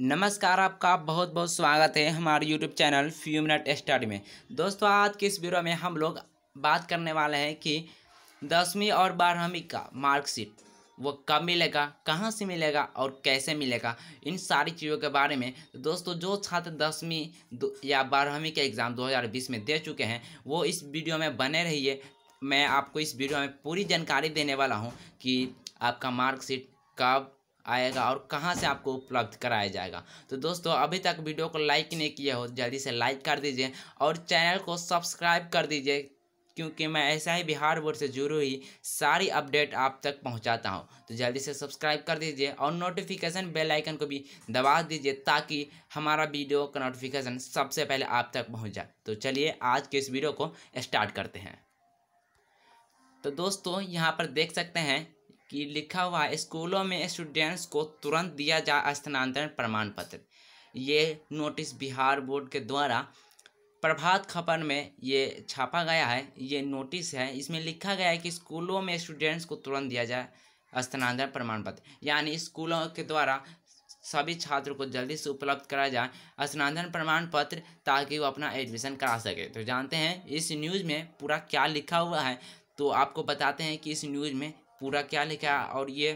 नमस्कार आपका बहुत बहुत स्वागत है हमारे YouTube channel few minute study में दोस्तों आज के इस वीडियो में हम लोग बात करने वाले हैं कि दसवीं और बारहवीं का मार्कशीट वो कब मिलेगा कहाँ से मिलेगा और कैसे मिलेगा इन सारी चीज़ों के बारे में दोस्तों जो छात्र दसवीं या बारहवीं के एग्ज़ाम 2020 में दे चुके हैं वो इस वीडियो में बने रहिए मैं आपको इस वीडियो में पूरी जानकारी देने वाला हूँ कि आपका मार्कशीट कब आएगा और कहाँ से आपको उपलब्ध कराया जाएगा तो दोस्तों अभी तक वीडियो को लाइक नहीं किया हो जल्दी से लाइक कर दीजिए और चैनल को सब्सक्राइब कर दीजिए क्योंकि मैं ऐसा ही बिहार बोर्ड से जुड़ी हुई सारी अपडेट आप तक पहुंचाता हूं तो जल्दी से सब्सक्राइब कर दीजिए और नोटिफिकेशन बेल आइकन को भी दबा दीजिए ताकि हमारा वीडियो का नोटिफिकेशन सबसे पहले आप तक पहुंच जाए तो चलिए आज के इस वीडियो को स्टार्ट करते हैं तो दोस्तों यहाँ पर देख सकते हैं कि लिखा हुआ है स्कूलों में स्टूडेंट्स को तुरंत दिया जाए स्थानांतरण प्रमाण पत्र ये नोटिस बिहार बोर्ड के द्वारा प्रभात खबर में ये छापा गया है ये नोटिस है इसमें लिखा गया है कि स्कूलों में स्टूडेंट्स को तुरंत दिया जाए स्थानांतरण प्रमाण पत्र यानी स्कूलों के द्वारा सभी छात्रों को जल्दी से उपलब्ध कराया जाए स्थानांतरण प्रमाण पत्र ताकि वो अपना एडमिशन करा सके तो जानते हैं इस न्यूज़ में पूरा क्या लिखा हुआ है तो आपको बताते हैं कि इस न्यूज़ में पूरा क्या लिखा है और ये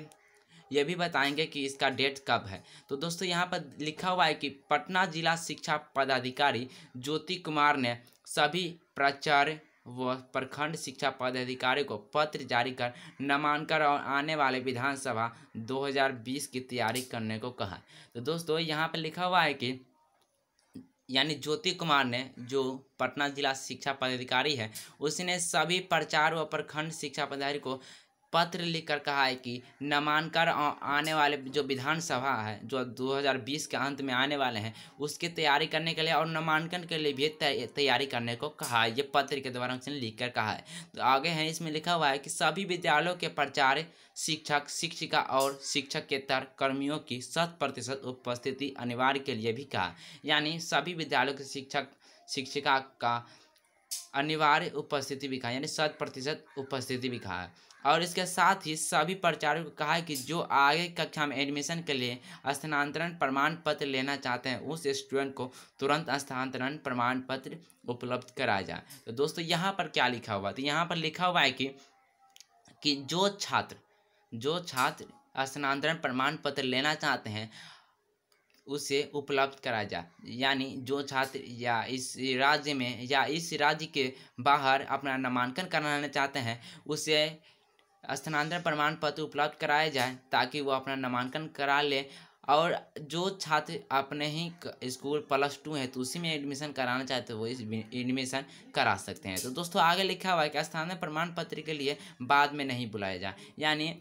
ये भी बताएंगे कि इसका डेट कब है तो दोस्तों यहाँ पर लिखा हुआ है कि पटना जिला शिक्षा पदाधिकारी ज्योति कुमार ने सभी प्राचार्य व प्रखंड शिक्षा पदाधिकारी को पत्र जारी कर नामांकन और आने वाले विधानसभा 2020 की तैयारी करने को कहा तो दोस्तों यहाँ पर लिखा हुआ है कि यानी ज्योति कुमार ने जो पटना जिला शिक्षा पदाधिकारी है उसने सभी प्रचार व प्रखंड शिक्षा पदाधिकारी को पत्र लिखकर कहा है कि नामांकन आने वाले जो विधानसभा है जो 2020 के अंत में आने वाले हैं उसकी तैयारी करने के लिए और नामांकन के लिए भी तैयारी करने को कहा है ये पत्र के द्वारा उसने लिख कर कहा है तो आगे हैं इसमें लिखा हुआ है कि सभी विद्यालयों के प्रचार शिक्षक शिक्षिका और शिक्षक के तर कर्मियों की शत प्रतिशत उपस्थिति अनिवार्य के लिए भी कहा यानी सभी विद्यालयों के शिक्षक शिक्षिका का अनिवार्य उपस्थिति भी कहा यानी शत प्रतिशत उपस्थिति भी कहा और इसके साथ ही सभी प्रचारों को कहा है कि जो आगे कक्षा में एडमिशन के लिए स्थानांतरण प्रमाण पत्र लेना चाहते हैं उस स्टूडेंट को तुरंत स्थानांतरण प्रमाण पत्र उपलब्ध कराया जाए तो दोस्तों यहाँ पर क्या लिखा हुआ तो यहाँ पर लिखा हुआ है कि कि जो छात्र जो छात्र स्थानांतरण प्रमाण पत्र लेना चाहते हैं उसे उपलब्ध कराया जाए यानी जो छात्र या इस राज्य में या इस राज्य के बाहर अपना नामांकन कराना चाहते हैं उसे स्थानांतरण प्रमाण पत्र उपलब्ध कराया जाए ताकि वो अपना नामांकन करा ले और जो छात्र अपने ही स्कूल प्लस टू है तो उसी में एडमिशन कराना चाहते हैं वो इस एडमिशन करा सकते हैं तो दोस्तों आगे लिखा हुआ है कि स्थानीय प्रमाण पत्र के लिए बाद में नहीं बुलाया जाए यानी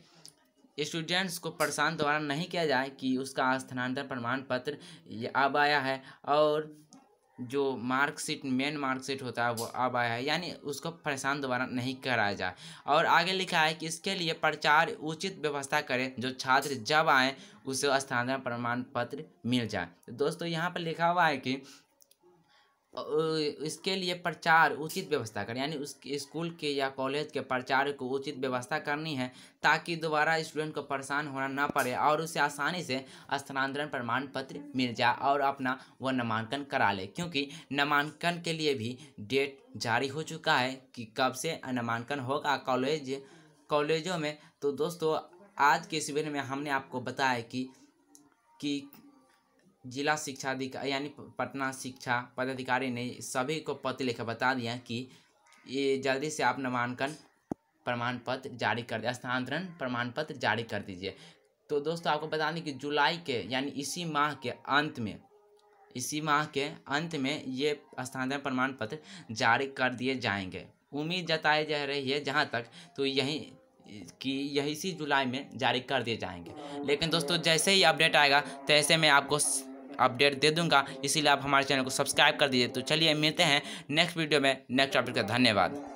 स्टूडेंट्स को परेशान द्वारा नहीं किया जाए कि उसका स्थानांतरण प्रमाण पत्र अब आया है और जो मार्कशीट मेन मार्कशीट होता है वो अब आया है यानी उसको परेशान द्वारा नहीं कराया जाए और आगे लिखा है कि इसके लिए प्रचार उचित व्यवस्था करें जो छात्र जब आए उसे स्थानांतरण प्रमाण पत्र मिल जाए तो दोस्तों यहाँ पर लिखा हुआ है कि इसके लिए प्रचार उचित व्यवस्था करें यानी उस स्कूल के या कॉलेज के प्रचार को उचित व्यवस्था करनी है ताकि दोबारा स्टूडेंट को परेशान होना ना पड़े और उसे आसानी से स्थानांतरण प्रमाण पत्र मिल जाए और अपना वह नामांकन करा ले क्योंकि नामांकन के लिए भी डेट जारी हो चुका है कि कब से नामांकन होगा कॉलेज कॉलेजों में तो दोस्तों आज के शिविर में हमने आपको बताया कि कि जिला शिक्षा अधिकारी यानी पटना शिक्षा पदाधिकारी ने सभी को पत्र लिखकर बता दिया कि ये जल्दी से आप नामांकन प्रमाण पत्र जारी कर दें स्थानांतरण प्रमाण पत्र जारी कर दीजिए तो दोस्तों आपको बता दें कि जुलाई के यानी इसी माह के अंत में इसी माह के अंत में ये स्थानांतरण प्रमाण पत्र जारी कर दिए जाएंगे उम्मीद जताई जा रही है जहाँ तक तो यही कि यही इसी जुलाई में जारी कर दिए जाएंगे लेकिन दोस्तों जैसे ही अपडेट आएगा तैसे मैं आपको अपडेट दे दूंगा इसीलिए आप हमारे चैनल को सब्सक्राइब कर दीजिए तो चलिए मिलते हैं नेक्स्ट वीडियो में नेक्स्ट टॉपिक का धन्यवाद